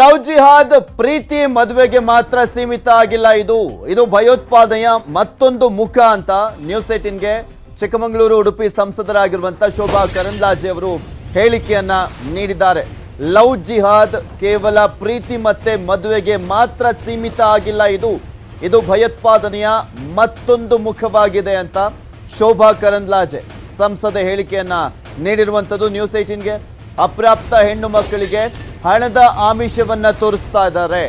love ಜಿಹಾದ್ ಪ್ರೀತಿ ಮದುವೆಗೆ ಮಾತ್ರ ಸೀಮಿತ ಆಗಿಲ್ಲ ಇದು ಇದು ಭಯೋತ್ಪಾದನೆಯ ಮತ್ತೊಂದು ಮುಖ ಅಂತ ನ್ಯೂಸ್ ಏಟಿನ್ಗೆ ಚಿಕ್ಕಮಗಳೂರು ಉಡುಪಿ ಸಂಸದರಾಗಿರುವಂತ ಶೋಭಾ ಕರಂದ್ಲಾಜೆ ಅವರು ಹೇಳಿಕೆಯನ್ನ ನೀಡಿದ್ದಾರೆ ಲವ್ ಜಿಹಾದ್ ಕೇವಲ ಪ್ರೀತಿ ಮತ್ತೆ ಮದುವೆಗೆ ಮಾತ್ರ ಸೀಮಿತ ಆಗಿಲ್ಲ ಇದು ಇದು ಭಯೋತ್ಪಾದನೆಯ ಮತ್ತೊಂದು ಮುಖವಾಗಿದೆ ಅಂತ ಶೋಭಾ ಕರಂದ್ಲಾಜೆ ಸಂಸದ ಹೇಳಿಕೆಯನ್ನ ನೀಡಿರುವಂತದ್ದು ನ್ಯೂಸ್ ಏಟಿನ್ಗೆ ಅಪ್ರಾಪ್ತ ಹೆಣ್ಣು ಮಕ್ಕಳಿಗೆ ಹಣದ ಆಮಿಷವನ್ನ ತೋರಿಸ್ತಾ ಇದ್ದಾರೆ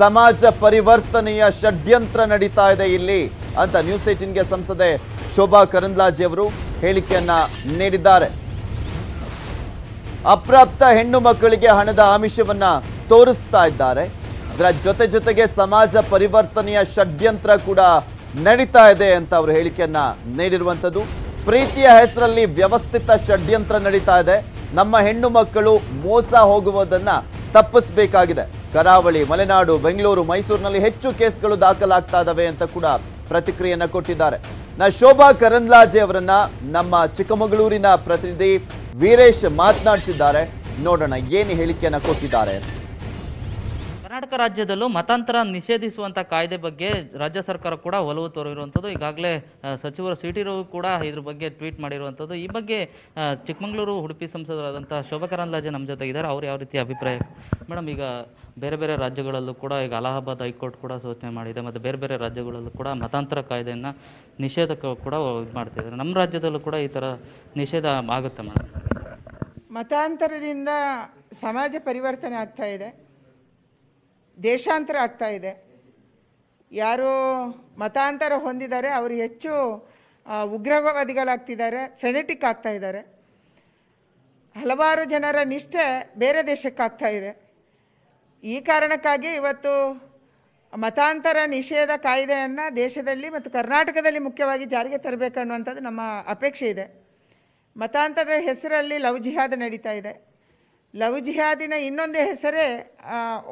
ಸಮಾಜ ಪರಿವರ್ತನೆಯ ಷಡ್ಯಂತ್ರ ನಡೀತಾ ಇದೆ ಇಲ್ಲಿ ಅಂತ ನ್ಯೂಸ್ ಏಟಿನ್ಗೆ ಸಂಸದೆ ಶೋಭಾ ಕರಂದ್ಲಾಜಿ ಅವರು ಹೇಳಿಕೆಯನ್ನ ನೀಡಿದ್ದಾರೆ ಅಪ್ರಾಪ್ತ ಹೆಣ್ಣು ಮಕ್ಕಳಿಗೆ ಹಣದ ಆಮಿಷವನ್ನ ತೋರಿಸ್ತಾ ಇದ್ದಾರೆ ಅದರ ಜೊತೆ ಜೊತೆಗೆ ಸಮಾಜ ಪರಿವರ್ತನೆಯ ಷಡ್ಯಂತ್ರ ಕೂಡ ನಡೀತಾ ಇದೆ ಅಂತ ಅವರು ಹೇಳಿಕೆಯನ್ನ ನೀಡಿರುವಂಥದ್ದು ಪ್ರೀತಿಯ ಹೆಸರಲ್ಲಿ ವ್ಯವಸ್ಥಿತ ಷಡ್ಯಂತ್ರ ನಡೀತಾ ಇದೆ ನಮ್ಮ ಹೆಣ್ಣು ಮಕ್ಕಳು ಮೋಸ ಹೋಗುವುದನ್ನು ತಪ್ಪಿಸಬೇಕಾಗಿದೆ ಕರಾವಳಿ ಮಲೆನಾಡು ಬೆಂಗಳೂರು ಮೈಸೂರಿನಲ್ಲಿ ಹೆಚ್ಚು ಕೇಸ್ಗಳು ದಾಖಲಾಗ್ತಾ ಇದ್ದಾವೆ ಅಂತ ಕೂಡ ಪ್ರತಿಕ್ರಿಯೆಯನ್ನ ಕೊಟ್ಟಿದ್ದಾರೆ ನಾ ಶೋಭಾ ಕರಂದ್ಲಾಜೆ ಅವರನ್ನ ನಮ್ಮ ಚಿಕ್ಕಮಗಳೂರಿನ ಪ್ರತಿನಿಧಿ ವೀರೇಶ್ ಮಾತನಾಡಿಸಿದ್ದಾರೆ ನೋಡೋಣ ಏನು ಹೇಳಿಕೆಯನ್ನು ಕೊಟ್ಟಿದ್ದಾರೆ ಕರ್ನಾಟಕ ರಾಜ್ಯದಲ್ಲೂ ಮತಾಂತರ ನಿಷೇಧಿಸುವಂಥ ಕಾಯ್ದೆ ಬಗ್ಗೆ ರಾಜ್ಯ ಸರ್ಕಾರ ಕೂಡ ಒಲವು ತೋರಿರುವಂಥದ್ದು ಈಗಾಗಲೇ ಸಚಿವರು ಸಿ ಟಿ ಕೂಡ ಇದ್ರ ಬಗ್ಗೆ ಟ್ವೀಟ್ ಮಾಡಿರುವಂಥದ್ದು ಈ ಬಗ್ಗೆ ಚಿಕ್ಕಮಗಳೂರು ಉಡುಪಿ ಸಂಸದರಾದಂಥ ಶೋಭಾ ಕರಂದ್ಲಾಜೆ ನಮ್ಮ ಜೊತೆ ಇದ್ದಾರೆ ಅವ್ರು ಯಾವ ರೀತಿ ಅಭಿಪ್ರಾಯ ಮೇಡಮ್ ಈಗ ಬೇರೆ ಬೇರೆ ರಾಜ್ಯಗಳಲ್ಲೂ ಕೂಡ ಈಗ ಅಲಹಾಬಾದ್ ಹೈಕೋರ್ಟ್ ಕೂಡ ಸೂಚನೆ ಮಾಡಿದೆ ಮತ್ತು ಬೇರೆ ಬೇರೆ ರಾಜ್ಯಗಳಲ್ಲೂ ಕೂಡ ಮತಾಂತರ ಕಾಯ್ದೆಯನ್ನು ನಿಷೇಧಕ್ಕೆ ಕೂಡ ಇದು ಮಾಡ್ತಿದ್ದಾರೆ ನಮ್ಮ ರಾಜ್ಯದಲ್ಲೂ ಕೂಡ ಈ ಥರ ನಿಷೇಧ ಆಗುತ್ತೆ ಮೇಡಮ್ ಮತಾಂತರದಿಂದ ಸಮಾಜ ಪರಿವರ್ತನೆ ಆಗ್ತಾ ಇದೆ ದೇಶಾಂತರ ಆಗ್ತಾ ಇದೆ ಯಾರು ಮತಾಂತರ ಹೊಂದಿದ್ದಾರೆ ಅವರು ಹೆಚ್ಚು ಉಗ್ರವಾದಿಗಳಾಗ್ತಿದ್ದಾರೆ ಫೆನೆಟಿಕ್ ಆಗ್ತಾ ಇದ್ದಾರೆ ಹಲವಾರು ಜನರ ನಿಷ್ಠೆ ಬೇರೆ ದೇಶಕ್ಕಾಗ್ತಾ ಇದೆ ಈ ಕಾರಣಕ್ಕಾಗಿ ಇವತ್ತು ಮತಾಂತರ ನಿಷೇಧ ಕಾಯ್ದೆಯನ್ನು ದೇಶದಲ್ಲಿ ಮತ್ತು ಕರ್ನಾಟಕದಲ್ಲಿ ಮುಖ್ಯವಾಗಿ ಜಾರಿಗೆ ತರಬೇಕನ್ನುವಂಥದ್ದು ನಮ್ಮ ಅಪೇಕ್ಷೆ ಇದೆ ಮತಾಂತರ ಹೆಸರಲ್ಲಿ ಲವ್ ಜಿಹಾದ್ ನಡೀತಾ ಇದೆ ಲವ್ ಜಿಹಾದಿನ ಇನ್ನೊಂದು ಹೆಸರೇ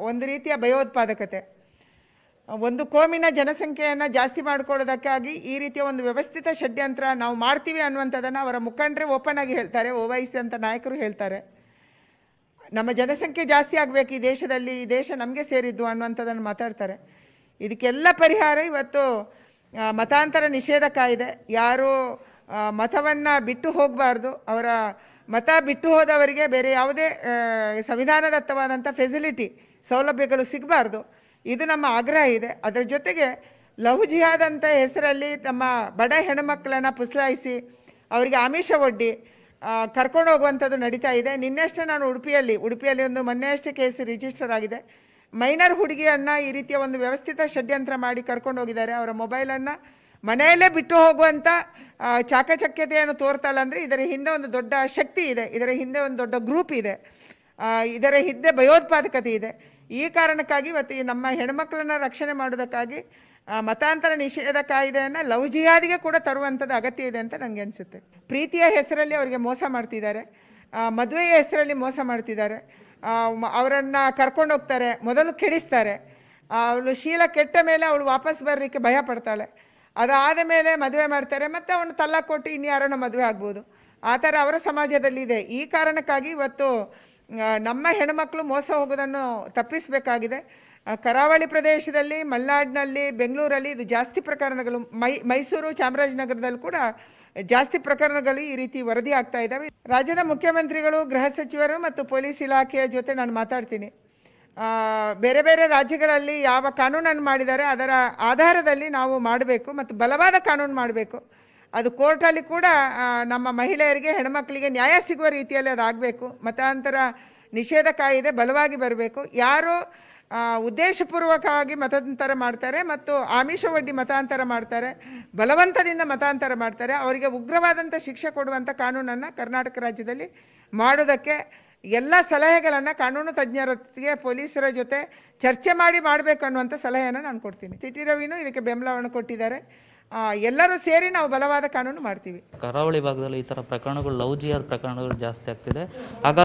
ಒಂದು ರೀತಿಯ ಭಯೋತ್ಪಾದಕತೆ ಒಂದು ಕೋಮಿನ ಜನಸಂಖ್ಯೆಯನ್ನು ಜಾಸ್ತಿ ಮಾಡಿಕೊಳ್ಳೋದಕ್ಕಾಗಿ ಈ ರೀತಿಯ ಒಂದು ವ್ಯವಸ್ಥಿತ ಷಡ್ಯಂತ್ರ ನಾವು ಮಾಡ್ತೀವಿ ಅನ್ನುವಂಥದ್ದನ್ನು ಅವರ ಮುಖಂಡರೇ ಓಪನ್ ಆಗಿ ಹೇಳ್ತಾರೆ ಓವೈಸಿ ಅಂತ ನಾಯಕರು ಹೇಳ್ತಾರೆ ನಮ್ಮ ಜನಸಂಖ್ಯೆ ಜಾಸ್ತಿ ಆಗಬೇಕು ಈ ದೇಶದಲ್ಲಿ ಈ ದೇಶ ನಮಗೆ ಸೇರಿದ್ದು ಅನ್ನುವಂಥದ್ದನ್ನು ಮಾತಾಡ್ತಾರೆ ಇದಕ್ಕೆಲ್ಲ ಪರಿಹಾರ ಇವತ್ತು ಮತಾಂತರ ನಿಷೇಧ ಕಾಯಿದೆ ಯಾರು ಮತವನ್ನು ಬಿಟ್ಟು ಹೋಗಬಾರ್ದು ಅವರ ಮತ ಬಿಟ್ಟು ಹೋದವರಿಗೆ ಬೇರೆ ಯಾವುದೇ ಸಂವಿಧಾನದತ್ತವಾದಂಥ ಫೆಸಿಲಿಟಿ ಸೌಲಭ್ಯಗಳು ಸಿಗಬಾರ್ದು ಇದು ನಮ್ಮ ಆಗ್ರಹ ಇದೆ ಅದರ ಜೊತೆಗೆ ಲವ್ ಜಿಹಾದ್ ಹೆಸರಲ್ಲಿ ತಮ್ಮ ಬಡ ಹೆಣ್ಣುಮಕ್ಕಳನ್ನು ಪುಸ್ಲಾಯಿಸಿ ಅವರಿಗೆ ಆಮಿಷ ಒಡ್ಡಿ ಕರ್ಕೊಂಡು ಹೋಗುವಂಥದ್ದು ನಡೀತಾ ಇದೆ ನಿನ್ನೆಷ್ಟೇ ನಾನು ಉಡುಪಿಯಲ್ಲಿ ಉಡುಪಿಯಲ್ಲಿ ಒಂದು ಮೊನ್ನೆಯಷ್ಟೇ ಕೇಸ್ ರಿಜಿಸ್ಟರ್ ಆಗಿದೆ ಮೈನರ್ ಹುಡುಗಿಯನ್ನು ಈ ರೀತಿಯ ಒಂದು ವ್ಯವಸ್ಥಿತ ಷಡ್ಯಂತ್ರ ಮಾಡಿ ಕರ್ಕೊಂಡು ಹೋಗಿದ್ದಾರೆ ಅವರ ಮೊಬೈಲನ್ನು ಮನೆಯಲ್ಲೇ ಬಿಟ್ಟು ಹೋಗುವಂಥ ಚಾಕಚಕ್ಯತೆಯನ್ನು ತೋರ್ತಾಳೆ ಅಂದರೆ ಇದರ ಹಿಂದೆ ಒಂದು ದೊಡ್ಡ ಶಕ್ತಿ ಇದೆ ಇದರ ಹಿಂದೆ ಒಂದು ದೊಡ್ಡ ಗ್ರೂಪ್ ಇದೆ ಇದರ ಹಿಂದೆ ಭಯೋತ್ಪಾದಕತೆ ಇದೆ ಈ ಕಾರಣಕ್ಕಾಗಿ ಇವತ್ತು ನಮ್ಮ ಹೆಣ್ಮಕ್ಳನ್ನ ರಕ್ಷಣೆ ಮಾಡೋದಕ್ಕಾಗಿ ಮತಾಂತರ ನಿಷೇಧ ಕಾಯ್ದೆಯನ್ನು ಲವ್ ಜಿಹಾದಿಗೆ ಕೂಡ ತರುವಂಥದ್ದು ಅಗತ್ಯ ಇದೆ ಅಂತ ನನಗೆ ಅನಿಸುತ್ತೆ ಪ್ರೀತಿಯ ಹೆಸರಲ್ಲಿ ಅವರಿಗೆ ಮೋಸ ಮಾಡ್ತಿದ್ದಾರೆ ಮದುವೆಯ ಹೆಸರಲ್ಲಿ ಮೋಸ ಮಾಡ್ತಿದ್ದಾರೆ ಅವರನ್ನು ಕರ್ಕೊಂಡು ಹೋಗ್ತಾರೆ ಮೊದಲು ಕೆಡಿಸ್ತಾರೆ ಅವಳು ಶೀಲ ಕೆಟ್ಟ ಮೇಲೆ ಅವಳು ವಾಪಸ್ ಬರಲಿಕ್ಕೆ ಭಯ ಪಡ್ತಾಳೆ ಅದಾದ ಮೇಲೆ ಮದುವೆ ಮಾಡ್ತಾರೆ ಮತ್ತು ಅವನು ತಲ್ಲ ಕೊಟ್ಟು ಇನ್ಯಾರನ್ನು ಮದುವೆ ಆಗ್ಬೋದು ಆ ಥರ ಅವರ ಸಮಾಜದಲ್ಲಿದೆ ಈ ಕಾರಣಕ್ಕಾಗಿ ಇವತ್ತು ನಮ್ಮ ಹೆಣ್ಮಕ್ಳು ಮೋಸ ಹೋಗೋದನ್ನು ತಪ್ಪಿಸಬೇಕಾಗಿದೆ ಕರಾವಳಿ ಪ್ರದೇಶದಲ್ಲಿ ಮಲೆನಾಡಿನಲ್ಲಿ ಬೆಂಗಳೂರಲ್ಲಿ ಇದು ಜಾಸ್ತಿ ಪ್ರಕರಣಗಳು ಮೈ ಮೈಸೂರು ಚಾಮರಾಜನಗರದಲ್ಲಿ ಕೂಡ ಜಾಸ್ತಿ ಪ್ರಕರಣಗಳು ಈ ರೀತಿ ವರದಿ ಆಗ್ತಾ ಇದ್ದಾವೆ ರಾಜ್ಯದ ಮುಖ್ಯಮಂತ್ರಿಗಳು ಗೃಹ ಸಚಿವರು ಮತ್ತು ಪೊಲೀಸ್ ಇಲಾಖೆಯ ಜೊತೆ ನಾನು ಮಾತಾಡ್ತೀನಿ ಬೇರೆ ಬೇರೆ ರಾಜ್ಯಗಳಲ್ಲಿ ಯಾವ ಕಾನೂನನ್ನು ಮಾಡಿದ್ದಾರೆ ಅದರ ಆಧಾರದಲ್ಲಿ ನಾವು ಮಾಡಬೇಕು ಮತ್ತು ಬಲವಾದ ಕಾನೂನು ಮಾಡಬೇಕು ಅದು ಕೋರ್ಟಲ್ಲಿ ಕೂಡ ನಮ್ಮ ಮಹಿಳೆಯರಿಗೆ ಹೆಣ್ಮಕ್ಳಿಗೆ ನ್ಯಾಯ ಸಿಗುವ ರೀತಿಯಲ್ಲಿ ಅದಾಗಬೇಕು ಮತಾಂತರ ನಿಷೇಧ ಕಾಯಿದೆ ಬಲವಾಗಿ ಬರಬೇಕು ಯಾರು ಉದ್ದೇಶಪೂರ್ವಕವಾಗಿ ಮತಾಂತರ ಮಾಡ್ತಾರೆ ಮತ್ತು ಆಮಿಷ ಒಡ್ಡಿ ಮತಾಂತರ ಮಾಡ್ತಾರೆ ಬಲವಂತದಿಂದ ಮತಾಂತರ ಮಾಡ್ತಾರೆ ಅವರಿಗೆ ಉಗ್ರವಾದಂಥ ಶಿಕ್ಷೆ ಕೊಡುವಂಥ ಕಾನೂನನ್ನು ಕರ್ನಾಟಕ ರಾಜ್ಯದಲ್ಲಿ ಮಾಡೋದಕ್ಕೆ ಎಲ್ಲ ಸಲಹೆಗಳನ್ನು ಕಾನೂನು ತಜ್ಞರೊತ್ತಿಗೆ ಪೊಲೀಸರ ಜೊತೆ ಚರ್ಚೆ ಮಾಡಿ ಮಾಡಬೇಕು ಅನ್ನುವಂಥ ಸಲಹೆಯನ್ನು ನಾನು ಕೊಡ್ತೀನಿ ಸಿಟಿ ರವಿನೂ ಇದಕ್ಕೆ ಬೆಂಬಲವನ್ನು ಕೊಟ್ಟಿದ್ದಾರೆ ಎಲ್ಲರೂ ಸೇರಿ ನಾವು ಬಲವಾದ ಕಾನೂನು ಮಾಡ್ತೀವಿ ಕರಾವಳಿ ಭಾಗದಲ್ಲಿ ಈ ಥರ ಪ್ರಕರಣಗಳು ಲವ್ ಜಿಆರ್ ಪ್ರಕರಣಗಳು ಜಾಸ್ತಿ ಆಗ್ತಿದೆ ಹಾಗಾಗಿ